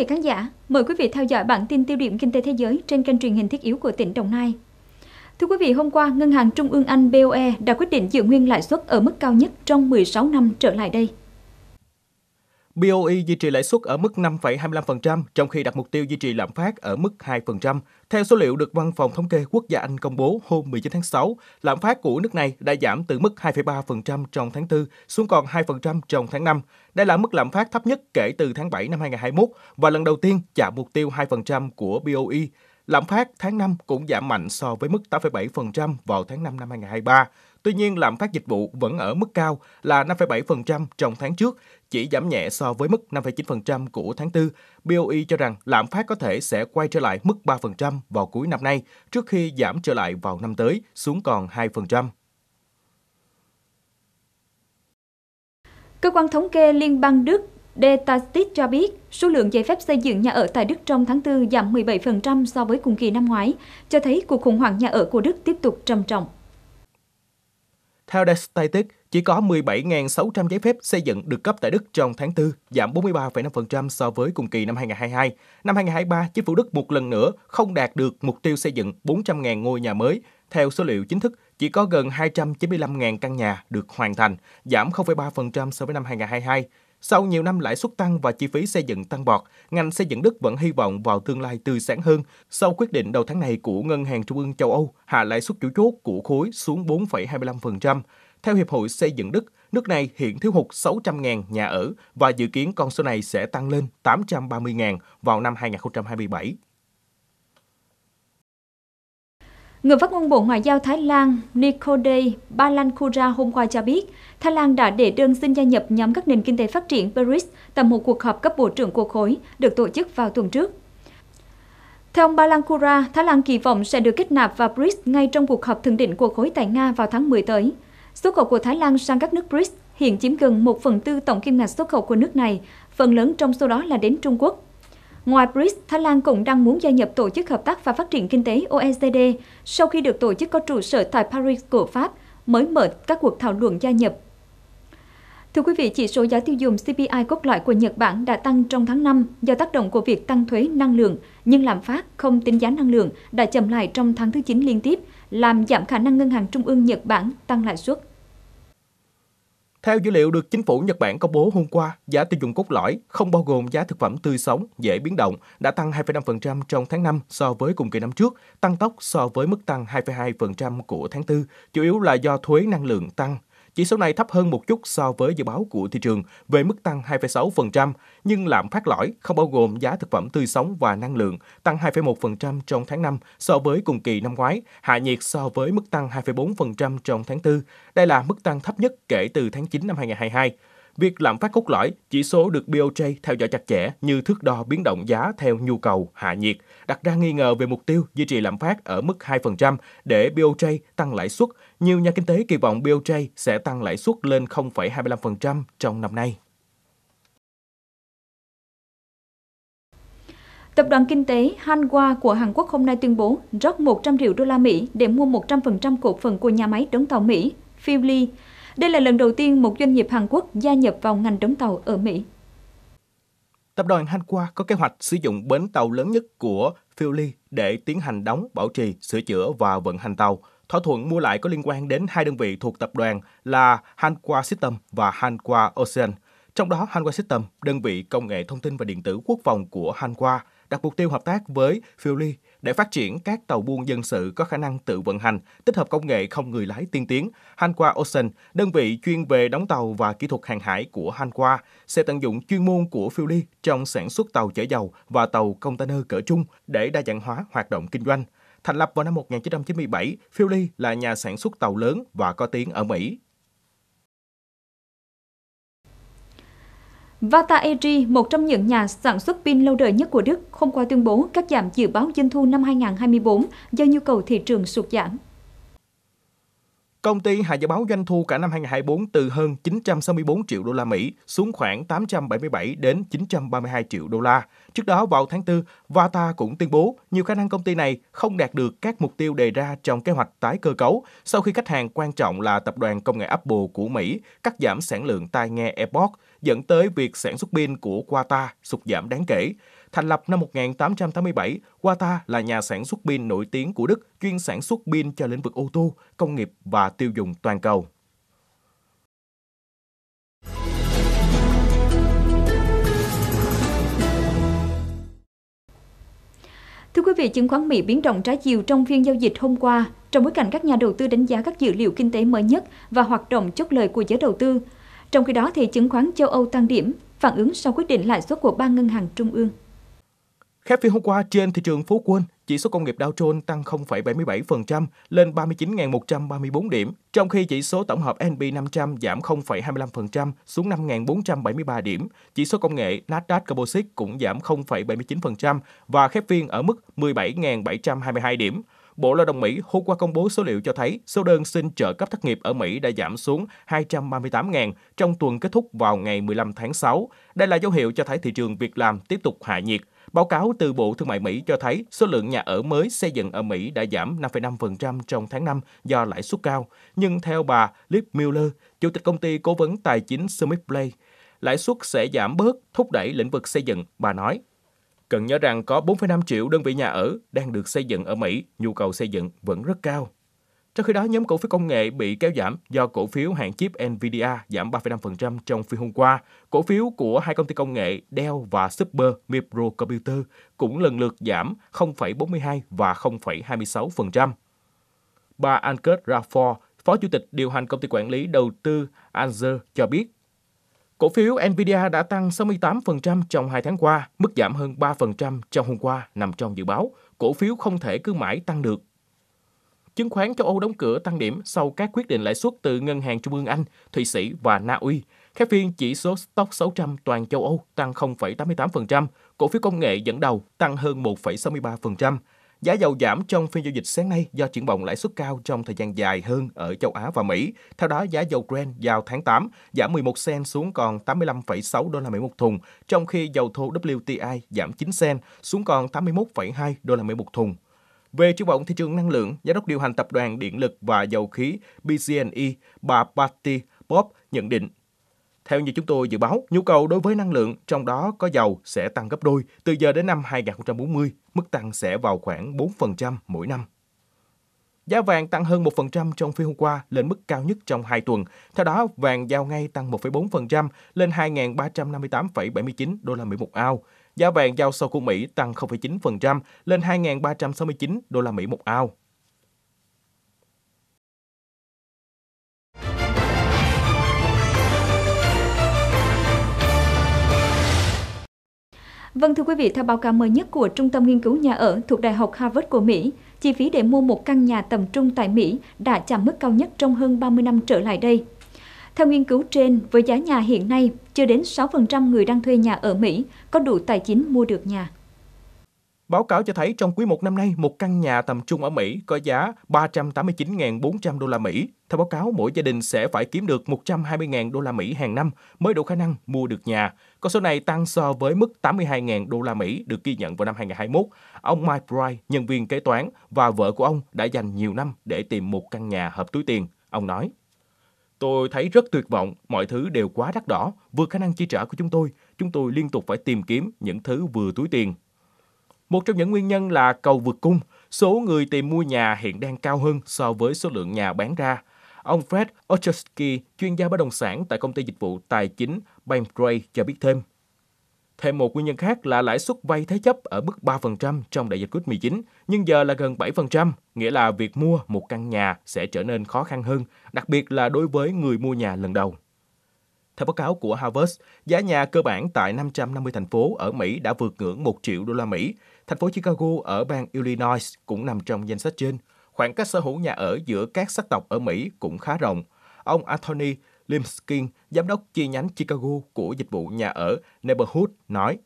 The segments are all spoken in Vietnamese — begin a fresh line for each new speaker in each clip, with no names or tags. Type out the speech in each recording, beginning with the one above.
vị khán giả, mời quý vị theo dõi bản tin tiêu điểm kinh tế thế giới trên kênh truyền hình thiết yếu của tỉnh Đồng Nai. Thưa quý vị, hôm qua, Ngân hàng Trung ương Anh BOE đã quyết định giữ nguyên lãi suất ở mức cao nhất trong 16 năm trở lại đây.
BOE duy trì lãi suất ở mức 5,25%, trong khi đặt mục tiêu duy trì lạm phát ở mức 2%. Theo số liệu được Văn phòng Thống kê Quốc gia Anh công bố hôm 19 tháng 6, lạm phát của nước này đã giảm từ mức 2,3% trong tháng 4 xuống còn 2% trong tháng 5. Đây là mức lạm phát thấp nhất kể từ tháng 7 năm 2021 và lần đầu tiên chạm mục tiêu 2% của BOE. Lạm phát tháng 5 cũng giảm mạnh so với mức 8,7% vào tháng 5 năm 2023. Tuy nhiên, lạm phát dịch vụ vẫn ở mức cao là 5,7% trong tháng trước, chỉ giảm nhẹ so với mức 5,9% của tháng 4. BOE cho rằng lạm phát có thể sẽ quay trở lại mức 3% vào cuối năm nay, trước khi giảm trở lại vào năm tới xuống còn 2%.
Cơ quan thống kê Liên bang Đức Detatit cho biết, số lượng giấy phép xây dựng nhà ở tại Đức trong tháng 4 giảm 17% so với cùng kỳ năm ngoái, cho thấy cuộc khủng hoảng nhà ở của Đức tiếp tục trầm trọng.
Theo The Static, chỉ có 17.600 giấy phép xây dựng được cấp tại Đức trong tháng 4, giảm 43,5% so với cùng kỳ năm 2022. Năm 2023, chính phủ Đức một lần nữa không đạt được mục tiêu xây dựng 400.000 ngôi nhà mới. Theo số liệu chính thức, chỉ có gần 295.000 căn nhà được hoàn thành, giảm 0,3% so với năm 2022. Sau nhiều năm lãi suất tăng và chi phí xây dựng tăng bọt ngành xây dựng Đức vẫn hy vọng vào tương lai tươi sáng hơn sau quyết định đầu tháng này của Ngân hàng Trung ương châu Âu hạ lãi suất chủ chốt của khối xuống 4,25%. Theo Hiệp hội Xây dựng Đức, nước này hiện thiếu hụt 600.000 nhà ở và dự kiến con số này sẽ tăng lên 830.000 vào năm 2027.
Người phát ngôn Bộ Ngoại giao Thái Lan Nikodai Balankura hôm qua cho biết, Thái Lan đã đệ đơn xin gia nhập nhóm các nền kinh tế phát triển Brics tại một cuộc họp cấp bộ trưởng của khối được tổ chức vào tuần trước. Theo ông Balankura, Thái Lan kỳ vọng sẽ được kết nạp vào BRICS ngay trong cuộc họp thượng đỉnh của khối tại Nga vào tháng 10 tới. Xuất khẩu của Thái Lan sang các nước BRICS hiện chiếm gần 1 phần tư tổng kim ngạch xuất khẩu của nước này, phần lớn trong số đó là đến Trung Quốc. Ngoài BRICS, Thái Lan cũng đang muốn gia nhập Tổ chức Hợp tác và Phát triển Kinh tế OECD sau khi được tổ chức có trụ sở tại Paris của Pháp mới mở các cuộc thảo luận gia nhập. Thưa quý vị, chỉ số giá tiêu dùng CPI cốt lõi của Nhật Bản đã tăng trong tháng 5 do tác động của việc tăng thuế năng lượng, nhưng lạm phát không tính giá năng lượng đã chậm lại trong tháng thứ 9 liên tiếp, làm giảm khả năng ngân hàng trung ương Nhật Bản tăng lãi suất.
Theo dữ liệu được chính phủ Nhật Bản công bố hôm qua, giá tiêu dùng cốt lõi, không bao gồm giá thực phẩm tươi sống, dễ biến động, đã tăng 2,5% trong tháng 5 so với cùng kỳ năm trước, tăng tốc so với mức tăng 2,2% của tháng 4, chủ yếu là do thuế năng lượng tăng chỉ số này thấp hơn một chút so với dự báo của thị trường về mức tăng 2,6%, nhưng lạm phát lõi không bao gồm giá thực phẩm tươi sống và năng lượng tăng 2,1% trong tháng 5 so với cùng kỳ năm ngoái, hạ nhiệt so với mức tăng 2,4% trong tháng 4. Đây là mức tăng thấp nhất kể từ tháng 9 năm 2022. Việc lạm phát cốt lõi, chỉ số được BOJ theo dõi chặt chẽ như thước đo biến động giá theo nhu cầu, hạ nhiệt, đặt ra nghi ngờ về mục tiêu duy trì lạm phát ở mức 2% để BOJ tăng lãi suất. Nhiều nhà kinh tế kỳ vọng BOJ sẽ tăng lãi suất lên 0,25% trong năm nay.
Tập đoàn kinh tế Hanwha của Hàn Quốc hôm nay tuyên bố rót 100 triệu đô la Mỹ để mua 100% cổ phần của nhà máy đóng tàu Mỹ Philly đây là lần đầu tiên một doanh nghiệp Hàn Quốc gia nhập vào ngành đóng tàu ở Mỹ.
Tập đoàn Hanwha có kế hoạch sử dụng bến tàu lớn nhất của Philly để tiến hành đóng, bảo trì, sửa chữa và vận hành tàu. Thỏa thuận mua lại có liên quan đến hai đơn vị thuộc tập đoàn là Hanwha System và Hanwha Ocean. Trong đó, Hanwha System, đơn vị công nghệ thông tin và điện tử quốc phòng của Hanwha, đặt mục tiêu hợp tác với Philly để phát triển các tàu buôn dân sự có khả năng tự vận hành, tích hợp công nghệ không người lái tiên tiến, Hanwha Ocean, đơn vị chuyên về đóng tàu và kỹ thuật hàng hải của Hanwha, sẽ tận dụng chuyên môn của Philly trong sản xuất tàu chở dầu và tàu container cỡ trung để đa dạng hóa hoạt động kinh doanh. Thành lập vào năm 1997, Philly là nhà sản xuất tàu lớn và có tiếng ở Mỹ.
Vata EG, một trong những nhà sản xuất pin lâu đời nhất của Đức, hôm qua tuyên bố cắt giảm dự báo doanh thu năm 2024 do nhu cầu thị trường sụt giảm.
Công ty hạ dự báo doanh thu cả năm 2024 từ hơn 964 triệu đô la Mỹ xuống khoảng 877 đến 932 triệu đô la. Trước đó vào tháng 4, Vata cũng tuyên bố nhiều khả năng công ty này không đạt được các mục tiêu đề ra trong kế hoạch tái cơ cấu sau khi khách hàng quan trọng là tập đoàn công nghệ Apple của Mỹ cắt giảm sản lượng tai nghe AirPods dẫn tới việc sản xuất pin của Quata sụt giảm đáng kể. Thành lập năm 1887, Wata là nhà sản xuất pin nổi tiếng của Đức, chuyên sản xuất pin cho lĩnh vực ô tô, công nghiệp và tiêu dùng toàn cầu.
Thưa quý vị, chứng khoán Mỹ biến động trái chiều trong phiên giao dịch hôm qua, trong bối cảnh các nhà đầu tư đánh giá các dữ liệu kinh tế mới nhất và hoạt động chốt lời của giới đầu tư. Trong khi đó, thì chứng khoán châu Âu tăng điểm, phản ứng sau quyết định lãi suất của ba ngân hàng trung ương.
Khép phiên hôm qua trên thị trường Phú Quân, chỉ số công nghiệp Dow Jones tăng 0,77% lên 39.134 điểm, trong khi chỉ số tổng hợp S&P 500 giảm 0,25% xuống 5.473 điểm. Chỉ số công nghệ Nasdaq Composite cũng giảm 0,79% và khép phiên ở mức 17.722 điểm. Bộ Lao động Mỹ hôm qua công bố số liệu cho thấy số đơn xin trợ cấp thất nghiệp ở Mỹ đã giảm xuống 238.000 trong tuần kết thúc vào ngày 15 tháng 6. Đây là dấu hiệu cho thấy thị trường việc làm tiếp tục hạ nhiệt. Báo cáo từ Bộ Thương mại Mỹ cho thấy số lượng nhà ở mới xây dựng ở Mỹ đã giảm 5,5% trong tháng 5 do lãi suất cao. Nhưng theo bà Liv Miller, Chủ tịch công ty cố vấn tài chính Smith Blake, lãi suất sẽ giảm bớt, thúc đẩy lĩnh vực xây dựng, bà nói. Cần nhớ rằng có 4,5 triệu đơn vị nhà ở đang được xây dựng ở Mỹ, nhu cầu xây dựng vẫn rất cao. Trong khi đó, nhóm cổ phiếu công nghệ bị kéo giảm do cổ phiếu hãng chip Nvidia giảm 3,5% trong phiên hôm qua. Cổ phiếu của hai công ty công nghệ Dell và Super Computer cũng lần lượt giảm 0,42 và 0,26%. Bà Anker Rafford, Phó Chủ tịch điều hành công ty quản lý đầu tư Anzer cho biết Cổ phiếu Nvidia đã tăng 68% trong hai tháng qua, mức giảm hơn 3% trong hôm qua nằm trong dự báo. Cổ phiếu không thể cứ mãi tăng được. Chứng khoán châu Âu đóng cửa tăng điểm sau các quyết định lãi suất từ Ngân hàng Trung ương Anh, Thụy Sĩ và Na Uy. Khép phiên chỉ số Stock 600 toàn châu Âu tăng 0,88%, cổ phiếu công nghệ dẫn đầu tăng hơn 1,63%. Giá dầu giảm trong phiên giao dịch sáng nay do triển vọng lãi suất cao trong thời gian dài hơn ở châu Á và Mỹ. Theo đó, giá dầu Brent vào tháng 8 giảm 11 sen xuống còn 85,6 đô la Mỹ một thùng, trong khi dầu thô WTI giảm 9 sen xuống còn 81,2 đô la Mỹ một thùng. Về triển vọng thị trường năng lượng, giám đốc điều hành tập đoàn điện lực và dầu khí PG&E, bà Patti Bob nhận định theo như chúng tôi dự báo, nhu cầu đối với năng lượng, trong đó có dầu, sẽ tăng gấp đôi. Từ giờ đến năm 2040, mức tăng sẽ vào khoảng 4% mỗi năm. Giá vàng tăng hơn 1% trong phiên hôm qua lên mức cao nhất trong 2 tuần. Theo đó, vàng giao ngay tăng 1,4% lên 2.358,79 đô la Mỹ một ao. Giá vàng giao sau của Mỹ tăng 0,9% lên 2.369 đô la Mỹ một ao.
Vâng thưa quý vị, theo báo cáo mới nhất của Trung tâm Nghiên cứu Nhà ở thuộc Đại học Harvard của Mỹ, chi phí để mua một căn nhà tầm trung tại Mỹ đã chạm mức cao nhất trong hơn 30 năm trở lại đây. Theo nghiên cứu trên, với giá nhà hiện nay, chưa đến 6% người đang thuê nhà ở Mỹ có đủ tài chính mua được nhà.
Báo cáo cho thấy trong quý một năm nay, một căn nhà tầm trung ở Mỹ có giá 389.400 đô la Mỹ. Theo báo cáo, mỗi gia đình sẽ phải kiếm được 120.000 đô la Mỹ hàng năm mới đủ khả năng mua được nhà. Con số này tăng so với mức 82.000 đô la Mỹ được ghi nhận vào năm 2021. Ông Mike Bright, nhân viên kế toán và vợ của ông đã dành nhiều năm để tìm một căn nhà hợp túi tiền. Ông nói, Tôi thấy rất tuyệt vọng, mọi thứ đều quá đắt đỏ, vượt khả năng chi trả của chúng tôi. Chúng tôi liên tục phải tìm kiếm những thứ vừa túi tiền. Một trong những nguyên nhân là cầu vượt cung. Số người tìm mua nhà hiện đang cao hơn so với số lượng nhà bán ra. Ông Fred Ochowski, chuyên gia bất động sản tại công ty dịch vụ tài chính Bankrate cho biết thêm. Thêm một nguyên nhân khác là lãi suất vay thế chấp ở mức 3% trong đại dịch Covid-19, nhưng giờ là gần 7%, nghĩa là việc mua một căn nhà sẽ trở nên khó khăn hơn, đặc biệt là đối với người mua nhà lần đầu. Theo báo cáo của Harvard, giá nhà cơ bản tại 550 thành phố ở Mỹ đã vượt ngưỡng 1 triệu đô la Mỹ. Thành phố Chicago ở bang Illinois cũng nằm trong danh sách trên. Khoảng cách sở hữu nhà ở giữa các sắc tộc ở Mỹ cũng khá rộng. Ông Anthony Limskin, giám đốc chi nhánh Chicago của dịch vụ nhà ở Neighborhood, nói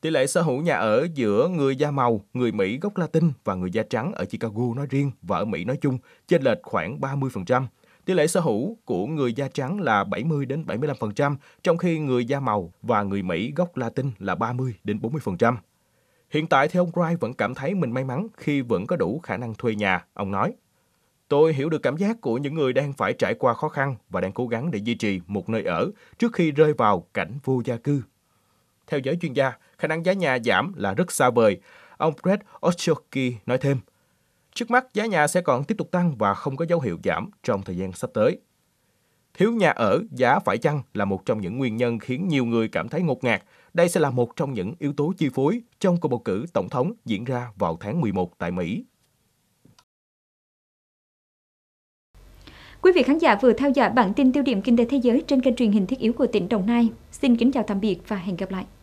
Tỷ lệ sở hữu nhà ở giữa người da màu, người Mỹ gốc Latin và người da trắng ở Chicago nói riêng và ở Mỹ nói chung chênh lệch khoảng 30%. Tỷ lệ sở hữu của người da trắng là 70 đến 75%, trong khi người da màu và người Mỹ gốc Latin là 30 đến 40%. Hiện tại thì ông Wright vẫn cảm thấy mình may mắn khi vẫn có đủ khả năng thuê nhà, ông nói. Tôi hiểu được cảm giác của những người đang phải trải qua khó khăn và đang cố gắng để duy trì một nơi ở trước khi rơi vào cảnh vô gia cư. Theo giới chuyên gia, khả năng giá nhà giảm là rất xa vời. Ông Fred Ochoki nói thêm, trước mắt giá nhà sẽ còn tiếp tục tăng và không có dấu hiệu giảm trong thời gian sắp tới. Thiếu nhà ở, giá phải chăng là một trong những nguyên nhân khiến nhiều người cảm thấy ngột ngạt. Đây sẽ là một trong những yếu tố chi phối trong cuộc bầu cử tổng thống diễn ra vào tháng 11 tại Mỹ.
Quý vị khán giả vừa theo dõi bản tin tiêu điểm kinh tế thế giới trên kênh truyền hình thiết yếu của tỉnh Đồng Nai. Xin kính chào tạm biệt và hẹn gặp lại.